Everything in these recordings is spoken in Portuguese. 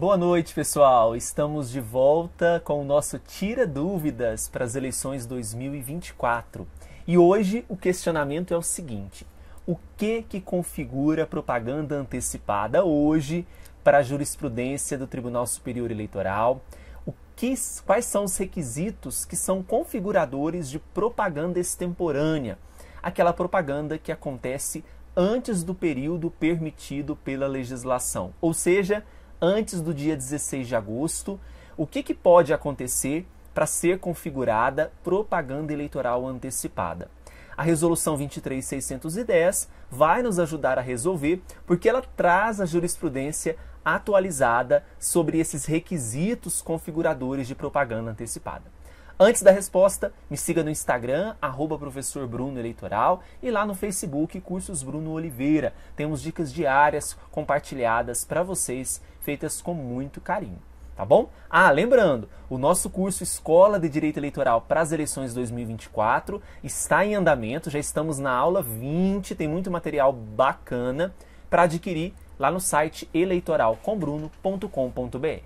Boa noite, pessoal. Estamos de volta com o nosso Tira Dúvidas para as eleições 2024. E hoje o questionamento é o seguinte: o que que configura propaganda antecipada hoje para a jurisprudência do Tribunal Superior Eleitoral? Que, quais são os requisitos que são configuradores de propaganda extemporânea? Aquela propaganda que acontece antes do período permitido pela legislação. Ou seja, antes do dia 16 de agosto, o que, que pode acontecer para ser configurada propaganda eleitoral antecipada. A resolução 23610 vai nos ajudar a resolver, porque ela traz a jurisprudência atualizada sobre esses requisitos configuradores de propaganda antecipada. Antes da resposta, me siga no Instagram, arroba professor Bruno Eleitoral, e lá no Facebook, Cursos Bruno Oliveira. Temos dicas diárias compartilhadas para vocês, feitas com muito carinho. Tá bom? Ah, lembrando, o nosso curso Escola de Direito Eleitoral para as Eleições 2024 está em andamento, já estamos na aula 20, tem muito material bacana para adquirir lá no site eleitoralcombruno.com.br.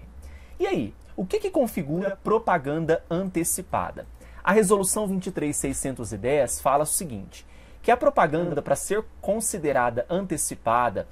E aí, o que, que configura propaganda antecipada? A resolução 23610 fala o seguinte: que a propaganda, para ser considerada antecipada,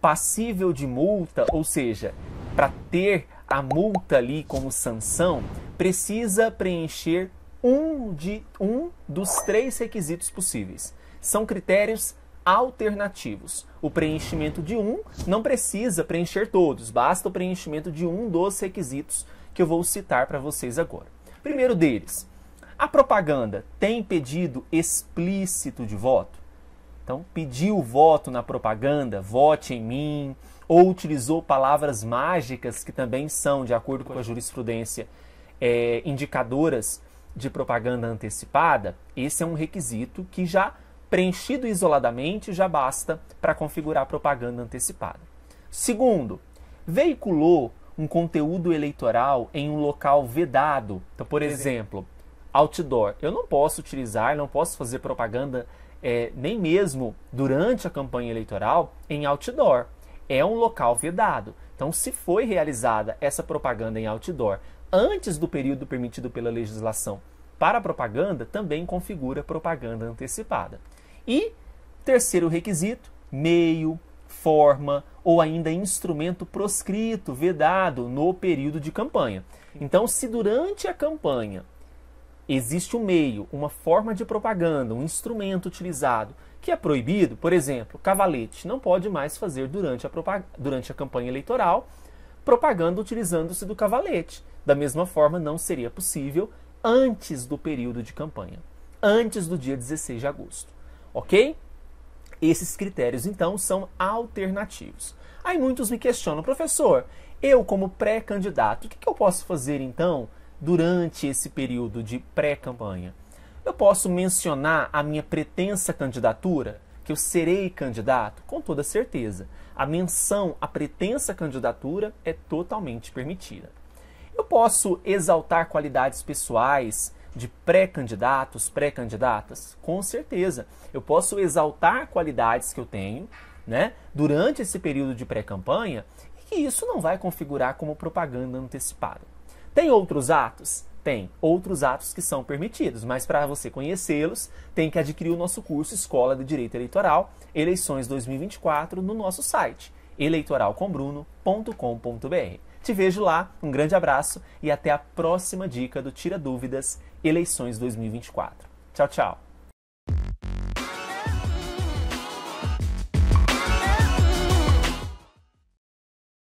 passível de multa, ou seja, para ter a multa ali como sanção, precisa preencher um, de, um dos três requisitos possíveis. São critérios alternativos. O preenchimento de um não precisa preencher todos, basta o preenchimento de um dos requisitos que eu vou citar para vocês agora. Primeiro deles, a propaganda tem pedido explícito de voto? Então, pediu voto na propaganda, vote em mim, ou utilizou palavras mágicas que também são, de acordo com a jurisprudência, é, indicadoras de propaganda antecipada, esse é um requisito que já preenchido isoladamente já basta para configurar propaganda antecipada. Segundo, veiculou um conteúdo eleitoral em um local vedado. Então, por exemplo, outdoor. Eu não posso utilizar, não posso fazer propaganda é, nem mesmo durante a campanha eleitoral em outdoor. É um local vedado. Então, se foi realizada essa propaganda em outdoor antes do período permitido pela legislação para propaganda, também configura propaganda antecipada. E terceiro requisito, meio, forma ou ainda instrumento proscrito, vedado no período de campanha. Então, se durante a campanha existe um meio, uma forma de propaganda, um instrumento utilizado que é proibido, por exemplo, cavalete não pode mais fazer durante a, durante a campanha eleitoral propaganda utilizando-se do cavalete. Da mesma forma, não seria possível antes do período de campanha, antes do dia 16 de agosto. Ok? Esses critérios, então, são alternativos. Aí muitos me questionam, professor, eu como pré-candidato, o que, que eu posso fazer então durante esse período de pré-campanha? Eu posso mencionar a minha pretensa candidatura, que eu serei candidato? Com toda certeza. A menção à pretensa candidatura é totalmente permitida. Eu posso exaltar qualidades pessoais, de pré-candidatos, pré-candidatas? Com certeza. Eu posso exaltar qualidades que eu tenho né, durante esse período de pré-campanha e que isso não vai configurar como propaganda antecipada. Tem outros atos? Tem outros atos que são permitidos, mas para você conhecê-los, tem que adquirir o nosso curso Escola de Direito Eleitoral, Eleições 2024, no nosso site eleitoralcombruno.com.br. Te vejo lá, um grande abraço e até a próxima dica do Tira Dúvidas eleições 2024. Tchau, tchau.